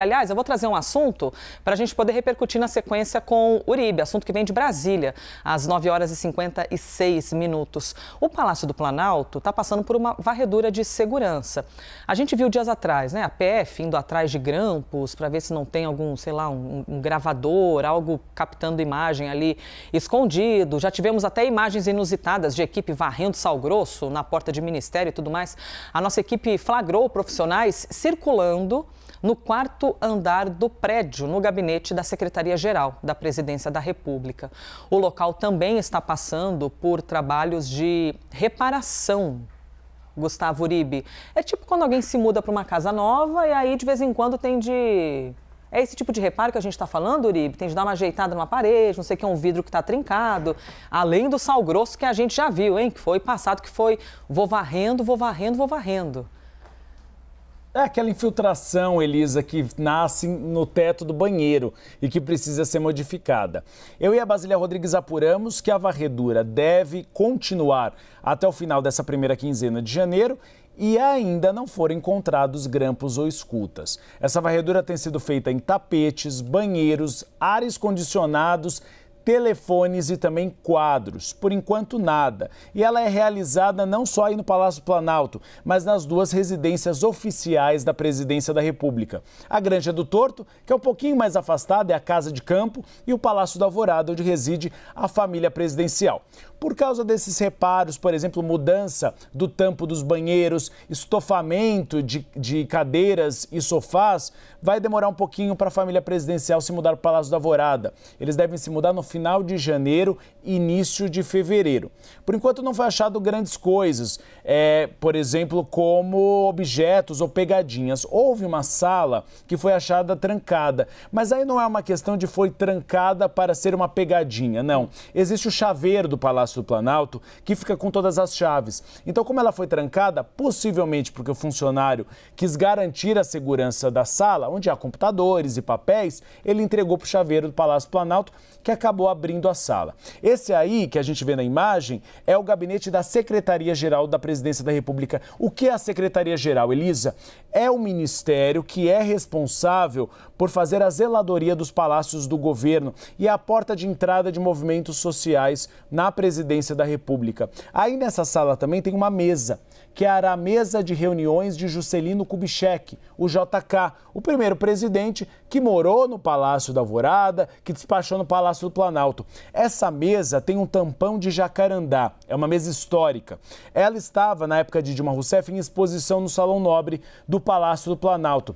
Aliás, eu vou trazer um assunto para a gente poder repercutir na sequência com Uribe, assunto que vem de Brasília, às 9 horas e 56 minutos. O Palácio do Planalto está passando por uma varredura de segurança. A gente viu dias atrás, né? A PF indo atrás de grampos para ver se não tem algum, sei lá, um, um, gravador, algo captando imagem ali escondido. Já tivemos até imagens inusitadas de equipe varrendo sal grosso na porta de ministério e tudo mais. A nossa equipe flagrou profissionais circulando no quarto andar do prédio, no gabinete da Secretaria-Geral da Presidência da República. O local também está passando por trabalhos de reparação. Gustavo Uribe, é tipo quando alguém se muda para uma casa nova e aí de vez em quando tem de é esse tipo de reparo que a gente está falando, Uribe? Tem de dar uma ajeitada numa parede, não sei o que, é um vidro que está trincado. Além do sal grosso que a gente já viu, hein? Que foi passado, que foi vou varrendo, vou varrendo, vou varrendo. É aquela infiltração, Elisa, que nasce no teto do banheiro e que precisa ser modificada. Eu e a Basília Rodrigues apuramos que a varredura deve continuar até o final dessa primeira quinzena de janeiro e ainda não foram encontrados grampos ou escutas. Essa varredura tem sido feita em tapetes, banheiros, ares condicionados telefones e também quadros. Por enquanto, nada. E ela é realizada não só aí no Palácio Planalto, mas nas duas residências oficiais da Presidência da República: a Granja do Torto, que é um pouquinho mais afastada, é a Casa de Campo, e o Palácio da Alvorada, onde reside a família presidencial. Por causa desses reparos, por exemplo, mudança do tampo dos banheiros, estofamento de, de cadeiras e sofás, vai demorar um pouquinho para a família presidencial se mudar para o Palácio da Alvorada. Eles devem se mudar no final final de janeiro início de fevereiro. Por enquanto não foi achado grandes coisas, é, por exemplo, como objetos ou pegadinhas. Houve uma sala que foi achada trancada, mas aí não é uma questão de foi trancada para ser uma pegadinha, não. Existe o chaveiro do Palácio do Planalto que fica com todas as chaves. Então, como ela foi trancada, possivelmente porque o funcionário quis garantir a segurança da sala, onde há computadores e papéis, ele entregou para o chaveiro do Palácio do Planalto, que acabou acabou abrindo a sala. Esse aí, que a gente vê na imagem, é o gabinete da Secretaria-Geral da Presidência da República. O que é a Secretaria-Geral, Elisa? É o ministério que é responsável por fazer a zeladoria dos palácios do governo e a porta de entrada de movimentos sociais na Presidência da República. Aí nessa sala também tem uma mesa que era a mesa de reuniões de Juscelino Kubitschek, o JK, o primeiro presidente que morou no Palácio da Alvorada, que despachou no Palácio do Planalto. Essa mesa tem um tampão de jacarandá, é uma mesa histórica. Ela estava, na época de Dilma Rousseff, em exposição no Salão Nobre do Palácio do Planalto.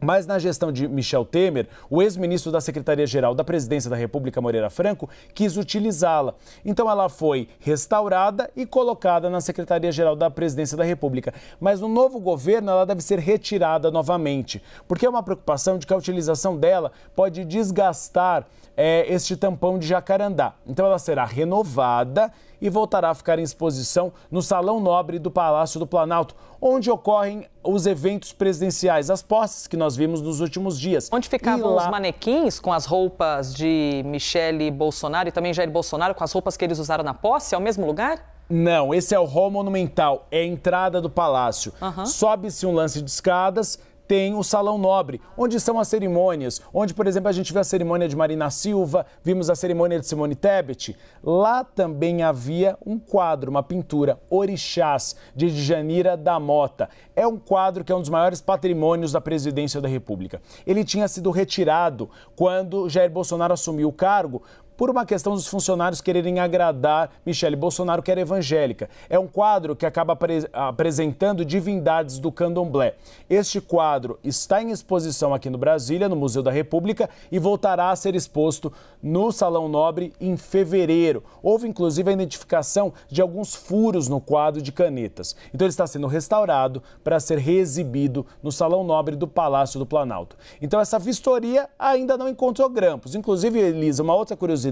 Mas na gestão de Michel Temer, o ex-ministro da Secretaria-Geral da Presidência da República, Moreira Franco, quis utilizá-la. Então ela foi restaurada e colocada na Secretaria-Geral da Presidência da República. Mas no novo governo ela deve ser retirada novamente, porque é uma preocupação de que a utilização dela pode desgastar é, este tampão de jacarandá. Então ela será renovada e voltará a ficar em exposição no Salão Nobre do Palácio do Planalto, onde ocorrem os eventos presidenciais, as posses que nós vimos nos últimos dias. Onde ficavam lá... os manequins com as roupas de Michele Bolsonaro e também Jair Bolsonaro, com as roupas que eles usaram na posse, é o mesmo lugar? Não, esse é o Hall Monumental, é a entrada do palácio. Uhum. Sobe-se um lance de escadas tem o Salão Nobre, onde são as cerimônias, onde, por exemplo, a gente vê a cerimônia de Marina Silva, vimos a cerimônia de Simone Tebet. Lá também havia um quadro, uma pintura, Orixás, de Djanira da Mota. É um quadro que é um dos maiores patrimônios da presidência da República. Ele tinha sido retirado quando Jair Bolsonaro assumiu o cargo, por uma questão dos funcionários quererem agradar Michele Bolsonaro, que era evangélica. É um quadro que acaba apresentando divindades do candomblé. Este quadro está em exposição aqui no Brasília, no Museu da República, e voltará a ser exposto no Salão Nobre em fevereiro. Houve, inclusive, a identificação de alguns furos no quadro de canetas. Então, ele está sendo restaurado para ser reexibido no Salão Nobre do Palácio do Planalto. Então, essa vistoria ainda não encontrou grampos. Inclusive, Elisa, uma outra curiosidade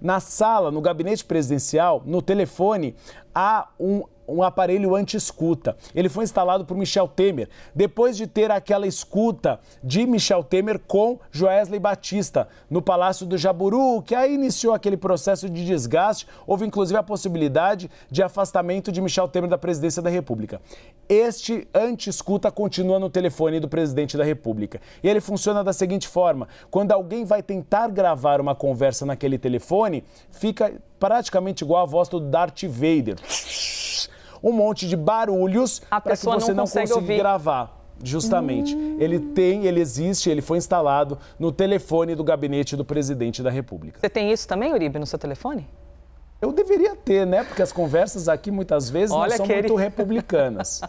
na sala, no gabinete presidencial, no telefone, há um um aparelho anti-escuta. Ele foi instalado por Michel Temer, depois de ter aquela escuta de Michel Temer com Joesley Batista no Palácio do Jaburu, que aí iniciou aquele processo de desgaste. Houve inclusive a possibilidade de afastamento de Michel Temer da presidência da República. Este anti-escuta continua no telefone do presidente da República. E ele funciona da seguinte forma: quando alguém vai tentar gravar uma conversa naquele telefone, fica praticamente igual a voz do Darth Vader um monte de barulhos para que você não, não consiga ouvir. gravar. Justamente. Hum. Ele tem, ele existe, ele foi instalado no telefone do gabinete do presidente da República. Você tem isso também, Uribe, no seu telefone? Eu deveria ter, né? Porque as conversas aqui muitas vezes Olha não são muito republicanas.